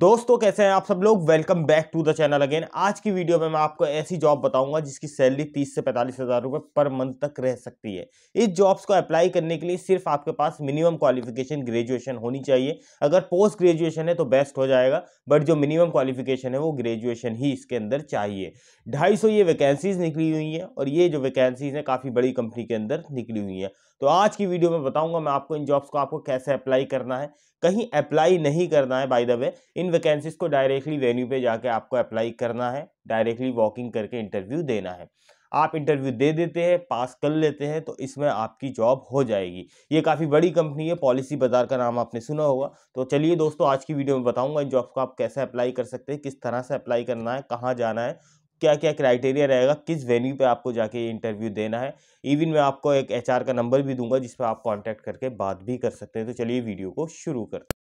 दोस्तों कैसे हैं आप सब लोग welcome back to the channel again आज की वीडियो में मैं आपको ऐसी जॉब बताऊंगा जिसकी सैलरी तीस से पैंतालीस हज़ार रुपये पर मंथ तक रह सकती है इस जॉब्स को अप्लाई करने के लिए सिर्फ आपके पास मिनिमम क्वालिफिकेशन ग्रेजुएशन होनी चाहिए अगर पोस्ट ग्रेजुएशन है तो बेस्ट हो जाएगा बट जो मिनिमम क्वालिफिकेशन है वो ग्रेजुएशन ही इसके अंदर चाहिए ढाई ये वैकेंसीज़ निकली हुई हैं और ये जो वैकेंसीज़ हैं काफ़ी बड़ी कंपनी के अंदर निकली हुई हैं तो आज की वीडियो में बताऊंगा मैं आपको इन जॉब्स को आपको कैसे अप्लाई करना है कहीं अप्लाई नहीं करना है बाय द वे इन वैकेंसीज को डायरेक्टली वेन्यू पे जाके आपको अप्लाई करना है डायरेक्टली वॉकिंग करके इंटरव्यू देना है आप इंटरव्यू दे देते हैं पास कर लेते हैं तो इसमें आपकी जॉब हो जाएगी ये काफ़ी बड़ी कंपनी है पॉलिसी बाजार का नाम आपने सुना होगा तो चलिए दोस्तों आज की वीडियो में बताऊंगा इन जॉब्स को आप कैसे अप्लाई कर सकते हैं किस तरह से अप्लाई करना है कहाँ जाना है क्या क्या क्राइटेरिया रहेगा किस वेन्यू पे आपको जाके ये इंटरव्यू देना है इवन मैं आपको एक एचआर का नंबर भी दूंगा जिस पर आप कांटेक्ट करके बात भी कर सकते हैं तो चलिए वीडियो को शुरू करते हैं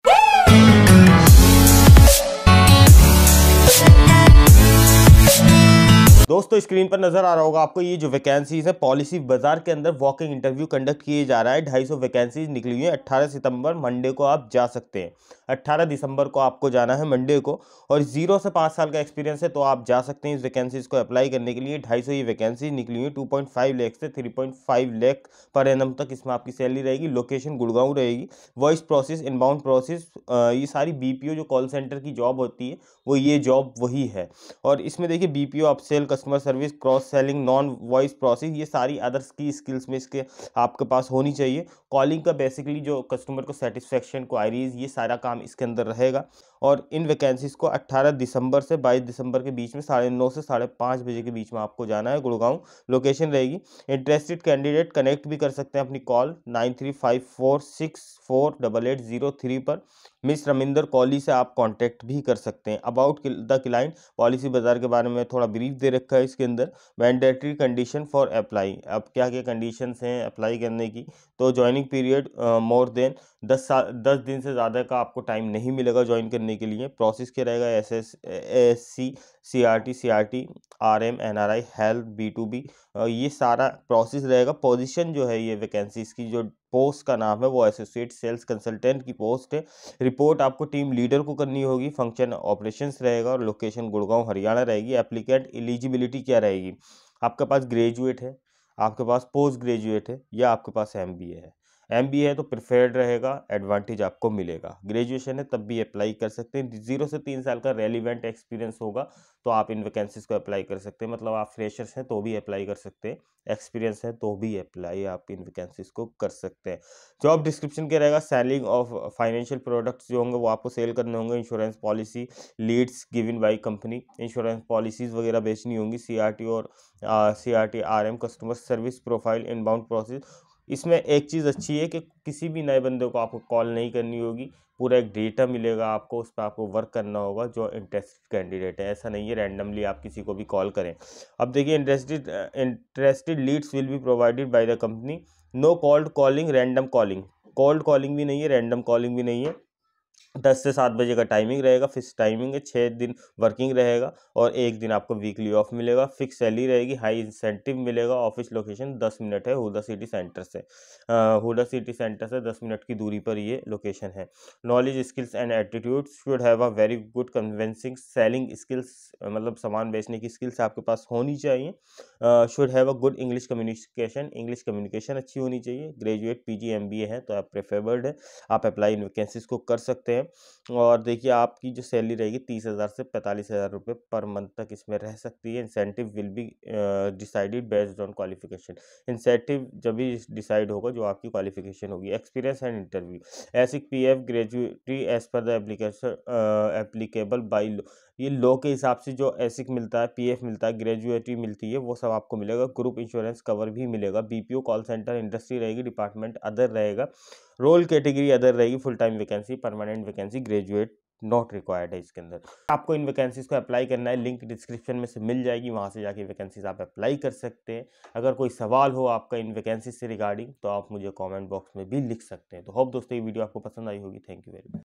दोस्तों स्क्रीन पर नजर आ रहा होगा आपको ये जो वैकेंसीज है पॉलिसी बाजार के अंदर वॉकिंग इंटरव्यू कंडक्ट किए जा रहा है ढाई सौ वैकेंसीज निकली हुई है अट्ठारह सितंबर मंडे को आप जा सकते हैं अट्ठारह दिसंबर को आपको जाना है मंडे को और जीरो से पाँच साल का एक्सपीरियंस है तो आप जा सकते हैं इस वैकेंसीज को अप्लाई करने के लिए ढाई सौ ये वैकेंसीज निकली हुई टू पॉइंट फाइव से three point five per annum तक इसमें आपकी सैलरी रहेगी लोकेशन गुड़गांव रहेगी वॉइस प्रोसेस इनबाउंड प्रोसेस ये सारी बी जो कॉल सेंटर की जॉब होती है वो ये जॉब वही है और इसमें देखिए बी आप sale customer service cross selling non voice process ये सारी अदर्स की स्किल्स में इसके आपके पास होनी चाहिए कॉलिंग का बेसिकली जो कस्टमर को सेटिस्फेक्शन क्वायरीज ये सारा काम इसके अंदर रहेगा और इन वैकेंसीज़ को 18 दिसंबर से 22 दिसंबर के बीच में साढ़े नौ से साढ़े पाँच बजे के बीच में आपको जाना है गुड़गांव लोकेशन रहेगी इंटरेस्टेड कैंडिडेट कनेक्ट भी कर सकते हैं अपनी call nine three five four six four double eight zero three पर मिस रमिंदर कॉली से आप कांटेक्ट भी कर सकते हैं अबाउट द क्लाइंट पॉलिसी बाजार के बारे में थोड़ा ब्रीफ दे रखा है इसके अंदर मैंडेटरी कंडीशन फॉर अप्लाई अब क्या क्या कंडीशन हैं अप्लाई करने की तो ज्वाइनिंग पीरियड मोर देन दस साल दस दिन से ज़्यादा का आपको टाइम नहीं मिलेगा ज्वाइन करने के लिए प्रोसेस क्या रहेगा S S S C C R T C R T R M N R I health B to B ये सारा प्रोसेस रहेगा पोजीशन जो है ये वैकेंसीज की जो पोस्ट का नाम है वो एसोसिएट सेल्स कंसल्टेंट की पोस्ट है रिपोर्ट आपको टीम लीडर को करनी होगी फंक्शन ऑपरेशन रहेगा और लोकेशन गुड़गांव हरियाणा रहेगी एप्लीकेंट एलिजिबिलिटी क्या रहेगी आपके पास ग्रेजुएट है आपके पास पोस्ट ग्रेजुएट है या आपके पास एम है एम है तो प्रिफेयर्ड रहेगा एडवांटेज आपको मिलेगा ग्रेजुएशन है तब भी अप्लाई कर सकते हैं जीरो से तीन साल का रेलिवेंट एक्सपीरियंस होगा तो आप इन वैकेंसीज़ को अप्लाई कर सकते हैं मतलब आप फ्रेशर्स हैं तो भी अप्लाई कर सकते हैं एक्सपीरियंस है तो भी अप्लाई आप इन वैकेंसीज़ को कर सकते हैं जॉब डिस्क्रिप्शन क्या रहेगा सेलिंग ऑफ फाइनेंशियल प्रोडक्ट्स जो होंगे वो आपको सेल करने होंगे insurance policy leads given by company insurance policies वगैरह बेचनी होंगी सी और C R customer service profile inbound process इसमें एक चीज़ अच्छी है कि किसी भी नए बंदे को आपको कॉल नहीं करनी होगी पूरा एक डेटा मिलेगा आपको उस पर आपको वर्क करना होगा जो इंटरेस्टेड कैंडिडेट है ऐसा नहीं है रैंडमली आप किसी को भी कॉल करें अब देखिए interested interested leads will be provided by the company no cold calling random calling cold calling भी नहीं है रैंडम कॉलिंग भी नहीं है दस से सात बजे का टाइमिंग रहेगा फिक्स टाइमिंग है छः दिन वर्किंग रहेगा और एक दिन आपको वीकली ऑफ मिलेगा फिक्स सैलरी रहेगी हाई इंसेंटिव मिलेगा ऑफिस लोकेशन दस मिनट है हुडा सिटी सेंटर से हुडा सिटी सेंटर से दस मिनट की दूरी पर ये लोकेशन है knowledge skills and attitude should have a very good convincing selling skills मतलब सामान बेचने की स्किल्स आपके पास होनी चाहिए should have a good English communication English communication अच्छी होनी चाहिए ग्रेजुएट पी जी है तो आप प्रेफेबर्ड है आप अप्लाई इन वैकेंसीज को कर सकते हैं और देखिए आपकी जो सैलरी रहेगी तीस हज़ार से पैंतालीस हज़ार रुपये पर मंथ तक इसमें रह सकती है incentive will be decided based on qualification incentive जब भी डिसाइड होगा जो आपकी क्वालिफिकेशन होगी experience and interview ESIC P F gratuity as per the application applicable by ये लॉ के हिसाब से जो एसिक मिलता है पीएफ मिलता है ग्रेजुएटी मिलती है वो सब आपको मिलेगा ग्रुप इंश्योरेंस कवर भी मिलेगा बीपीओ कॉल सेंटर इंडस्ट्री रहेगी डिपार्टमेंट अदर रहेगा रोल कैटेगरी अदर रहेगी full time vacancy permanent vacancy graduate not required है इसके अंदर आपको इन वैकेंसीज़ को अप्लाई करना है लिंक डिस्क्रिप्शन में से मिल जाएगी वहाँ से जाके वैकेंसीज आप अप्लाई कर सकते हैं अगर कोई सवाल हो आपका इन वैकेंसीज से रिगार्डिंग तो आप मुझे कमेंट बॉक्स में भी लिख सकते हैं तो होप दोस्तों ये वीडियो आपको पसंद आई होगी थैंक यू वेरी मच